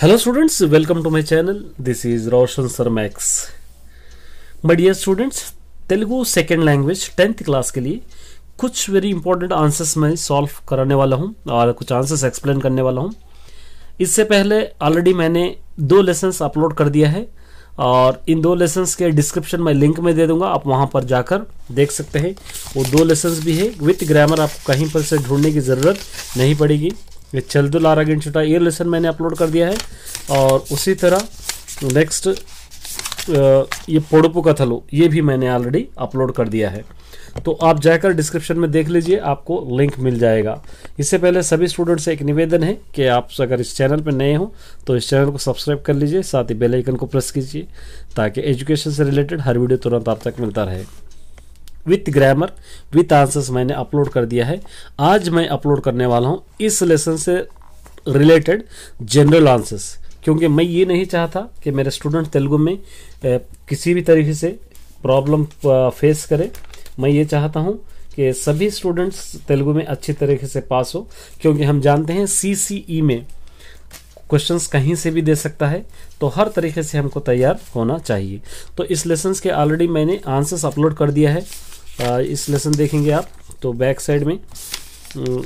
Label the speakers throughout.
Speaker 1: hello students welcome to my channel this is Roshan sir max my dear students Telugu second language tenth class के लिए कुछ very important answers मैं solve कराने वाला हूँ और कुछ आंसर्स एक्सप्लेन करने वाला हूँ इससे पहले ऑलरेडी मैंने दो लेसन्स अपलोड कर दिया है और इन दो लेसन्स के डिस्क्रिप्शन में लिंक में दे दूंगा आप वहाँ पर जाकर देख सकते हैं वो दो लेसन्स भी है विथ ग्रामर आपको कहीं पर से ढूंढने की ज़रूरत नहीं पड़ेगी ये चल दो लारा गेंट छोटा ये लेसन मैंने अपलोड कर दिया है और उसी तरह नेक्स्ट ये पोड़पो का थलो ये भी मैंने ऑलरेडी अपलोड कर दिया है तो आप जाकर डिस्क्रिप्शन में देख लीजिए आपको लिंक मिल जाएगा इससे पहले सभी स्टूडेंट से एक निवेदन है कि आप अगर इस चैनल पर नए हो तो इस चैनल को सब्सक्राइब कर लीजिए साथ ही बेल आइकन को प्रेस कीजिए ताकि एजुकेशन से रिलेटेड हर वीडियो तुरंत आप तक मिलता रहे विथ ग्रामर विथ आंसर्स मैंने अपलोड कर दिया है आज मैं अपलोड करने वाला हूँ इस लेसन से रिलेटेड जनरल आंसर्स क्योंकि मैं ये नहीं चाहता कि मेरे स्टूडेंट तेलुगु में ए, किसी भी तरीके से प्रॉब्लम फेस करें मैं ये चाहता हूँ कि सभी स्टूडेंट्स तेलुगु में अच्छी तरीके से पास हो क्योंकि हम जानते हैं ई e में क्वेश्चंस कहीं से भी दे सकता है तो हर तरीके से हमको तैयार होना चाहिए तो इस लेसन्स के ऑलरेडी मैंने आंसर्स अपलोड कर दिया है इस लेसन देखेंगे आप तो बैक साइड में हम्म,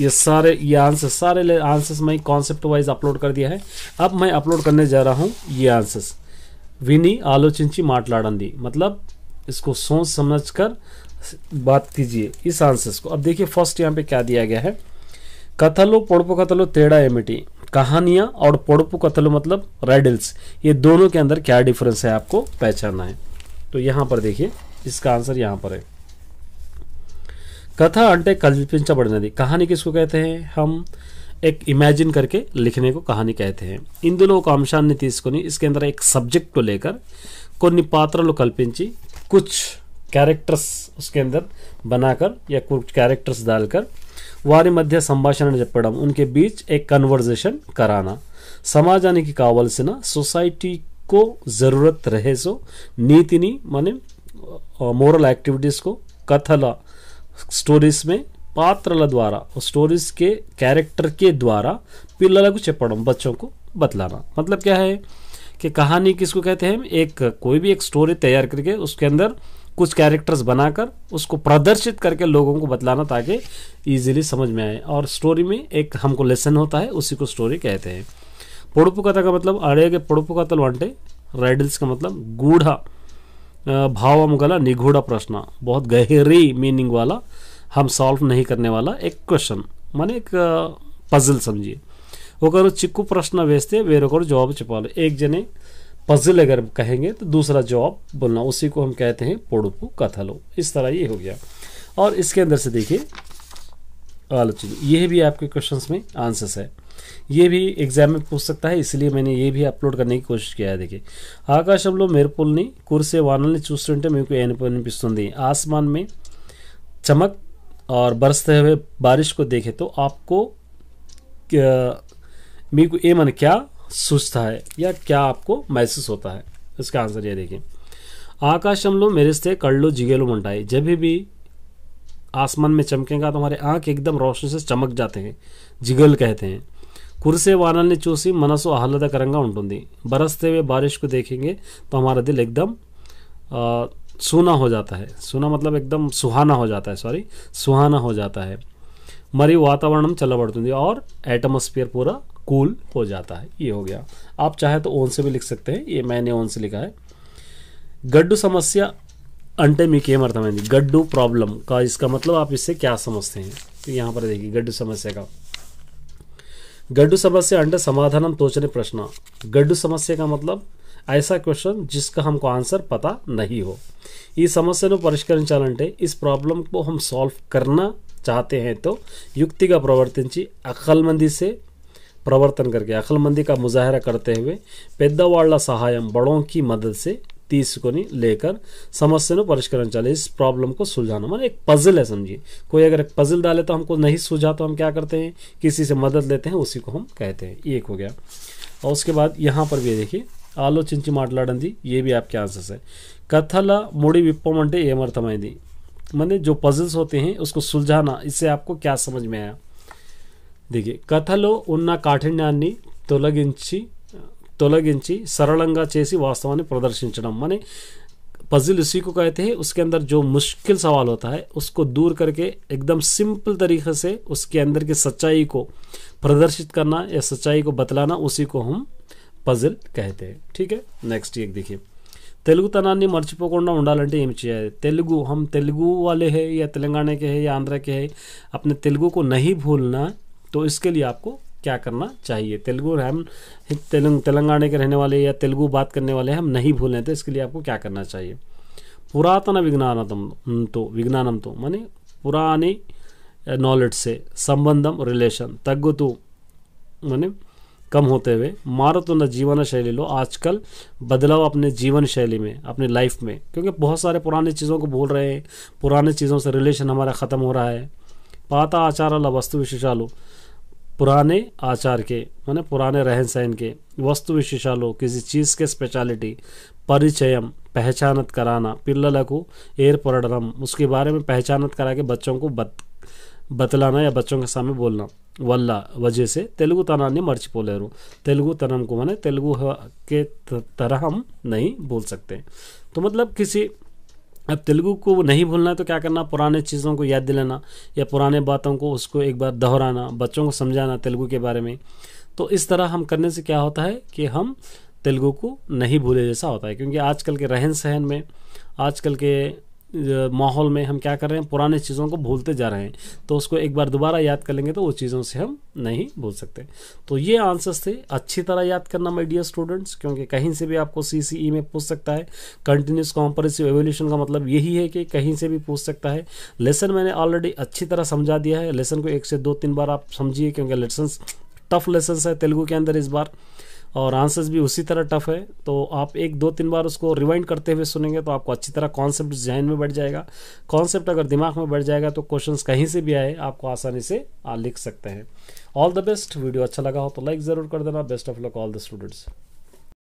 Speaker 1: ये सारे ये आंसर्स सारे आंसर्स मैं कॉन्सेप्ट वाइज अपलोड कर दिया है अब मैं अपलोड करने जा रहा हूँ ये आंसर्स विनी आलोचिंची माटलाडंदी मतलब इसको सोच समझ कर बात कीजिए इस आंसर्स को अब देखिए फर्स्ट यहाँ पे क्या दिया गया है कथलो पोड़पो कथलो तेड़ा एमिटी कहानियाँ और पोड़पो कथलो मतलब रेडल्स ये दोनों के अंदर क्या डिफरेंस है आपको पहचानना है तो यहाँ पर देखिए इसका आंसर यहाँ पर है कथा अंटे कल्पिंच कहानी किसको कहते हैं हम एक इमेजिन करके लिखने को कहानी कहते हैं ఇందులో ఒక అంశాన్ని తీసుకొని इसके अंदर एक सब्जेक्ट को लेकर कोई पात्र కల్పించి कुछ कैरेक्टर्स उसके अंदर बनाकर या कुछ कैरेक्टर्स डालकर వారి संभाषण సంభాషణ చెప్పడం उनके बीच एक कन्वर्जेशन कराना की कावास సొసైటీ को ज़रूरत रहे सो नीतिని మనం मोरल एक्टिविटीज़ को कथल स्टोरीज में पात्र द्वारा स्टोरीज के कैरेक्टर के द्वारा పిల్లలకు को చెప్పడం बच्चों को बतलाना मतलब क्या है कि कहानी किसको कहते हैं एक कोई भी एक स्टोरी तैयार करके उसके अंदर कुछ कैरेक्टर्स बनाकर उसको प्रदर्शित करके लोगों को बतलाना ताकि इजीली समझ में आए और स्टोरी में एक हमको लेसन होता है उसी को स्टोरी कहते हैं పొడుపు कथा का मतलब अड़े के పొడుపు కథలు అంటే का मतलब गूढ़ा भाव गला निगूढ़ प्रश्न बहुत गहरी मीनिंग वाला हम सॉल्व नहीं करने वाला एक क्वेश्चन माने एक पजल समझिए ఒకరు చిక్కు ప్రశ్న వేస్తే जवाब జవాబు చెప్పాలి एक जने पजल अगर कहेंगे तो दूसरा जवाब बोलना उसी को हम कहते हैं पोड़पू कथलो इस तरह ये हो गया और इसके अंदर से देखिए आलोचना यह भी आपके क्वेश्चंस में आंसर्स है ये भी एग्जाम में पूछ सकता है इसलिए मैंने ये भी अपलोड करने की कोशिश किया है देखिए ఆకాశంలో మెరుపుల్ని కురిసే मेरे को మీకు అనిపిస్తుంది आसमान में चमक और बरसते हुए बारिश को देखे तो आपको ये मन क्या सोचता है या क्या आपको महसूस होता है इसका आंसर ये देखिए ఆకాశంలో మెరిస్తే కళ్ళు जिगेलो ఉంటాయి जब भी आसमान में चमकेगा तो हमारे आँख एकदम रोशनी से चमक जाते हैं जिगल कहते हैं कुरसे वानल ने चूसी मनस आह्लादक उ बरसते हुए बारिश को देखेंगे तो हमारा दिल एकदम सूना हो जाता है सूना मतलब एकदम सुहाना हो जाता है सॉरी सुहाना हो जाता है मरी चल వాతావరణం है और एटमोस्फियर पूरा कूल हो जाता है ये हो गया आप चाहे तो ओन से भी लिख सकते हैं ये मैंने ओन से लिखा है गड्डू समस्या అంటే మీకు ఏమర్థమైంది गड्डू प्रॉब्लम का इसका मतलब आप इससे क्या समझते हैं तो यहाँ पर देखिए गड्डू समस्या का गड्ढू समस्या अंडर समाधानम तोचने प्रश्न गड्ढू समस्या का मतलब ऐसा क्वेश्चन जिसका हमको आंसर पता नहीं हो इस समस्या को పరిష్కరించాలంటే इस प्रॉब्लम को हम सॉल्व करना चाहते हैं तो युक्ति का प्रवर्तिंची अक्लमंदी से प्रवर्तन करके अक्लमंदी का मुजाहरा करते हुए पेदवाड़ सहायम बड़ों की मदद से तीस लेकर समस्या में परिष्करण चले इस प्रॉब्लम को सुलझाना मैंने मतलब एक पजिल है समझिए कोई अगर एक पजल डाले तो हमको नहीं सुलझा तो हम क्या करते हैं किसी से मदद लेते हैं उसी को हम कहते हैं ये एक हो गया और उसके बाद यहाँ पर भी देखिए आलो चिंची ఆలో दी ये भी आपके आंसर्स है कथल मुड़ी ముడి ये అంటే ఏమర్థమైంది मैंने जो पजल्स होते हैं उसको सुलझाना इससे आपको क्या समझ में आया देखिए కథలో ఉన్న కాఠిన్యాన్ని తొలగించి తొలగించి సరళంగా वास्तवा వాస్తవాన్ని ప్రదर्शिंचడం माने पजल उसी को कहते हैं उसके अंदर जो मुश्किल सवाल होता है उसको दूर करके एकदम सिंपल तरीके से उसके अंदर की सच्चाई को प्रदर्शित करना या सच्चाई को बतलाना उसी को हम कहते हैं ठीक है नेक्स्ट एक देखिए తెలుగుతనాన్ని మర్చిపోకుండా ఉండాలంటే एम चाहिए तेलुगु हम तेलुगु वाले है या तेलंगाना के है या आंध्र के है अपने तेलुगु को नहीं भूलना तो इसके लिए आपको क्या करना चाहिए तेलुगु हम तेलंग तेलंगाना के रहने वाले या तेलुगु बात करने वाले हम नहीं भूलें तो इसके लिए आपको क्या करना चाहिए पुरातन विज्ञानतम तो विज्ञानम तो माने पुरानी नॉलेज से संबंधम रिलेशन तो माने कम होते हुए मारुतुंड जीवन शैली लो आजकल बदलाव अपने जीवन शैली में अपने लाइफ में क्योंकि बहुत सारे पुराने चीज़ों को भूल रहे हैं पुराने चीज़ों से रिलेशन हमारा ख़त्म हो रहा है पाता आचार ला वस्तु लो पुराने आचार के माने पुराने रहन सहन के वस्तु विशेषा किसी चीज़ के स्पेशलिटी परिचयम पहचानत कराना पिल्ललकू एरपरडरम उसके बारे में पहचानत करा के बच्चों को बत बतलाना या बच्चों के सामने बोलना वल्ला वजह से तेलुगु तनाने मर्चिपोलेरू तेलुगु तनम को माने तेलुगु के तरह हम नहीं बोल सकते तो मतलब किसी अब तेलुगु को नहीं भूलना है तो क्या करना पुराने चीज़ों को याद दिलाना या पुराने बातों को उसको एक बार दोहराना बच्चों को समझाना तेलुगु के बारे में तो इस तरह हम करने से क्या होता है कि हम तेलुगु को नहीं भूले जैसा होता है क्योंकि आजकल के रहन सहन में आजकल के माहौल में हम क्या कर रहे हैं पुराने चीज़ों को भूलते जा रहे हैं तो उसको एक बार दोबारा याद कर लेंगे तो वो चीज़ों से हम नहीं भूल सकते तो ये आंसर्स थे अच्छी तरह याद करना माई डियर स्टूडेंट्स क्योंकि कहीं से भी आपको सी e में पूछ सकता है कंटिन्यूस कॉम्परेसिव एवोल्यूशन का मतलब यही है कि कहीं से भी पूछ सकता है लेसन मैंने ऑलरेडी अच्छी तरह समझा दिया है लेसन को एक से दो तीन बार आप समझिए क्योंकि लेसन टफ लेसन है तेलुगु के अंदर इस बार और आंसर्स भी उसी तरह टफ है तो आप एक दो तीन बार उसको रिवाइंड करते हुए सुनेंगे तो आपको अच्छी तरह कॉन्सेप्ट जहन में बैठ जाएगा कॉन्सेप्ट अगर दिमाग में बैठ जाएगा तो क्वेश्चन कहीं से भी आए आपको आसानी से लिख सकते हैं ऑल द बेस्ट वीडियो अच्छा लगा हो तो लाइक ज़रूर कर देना best of luck all the students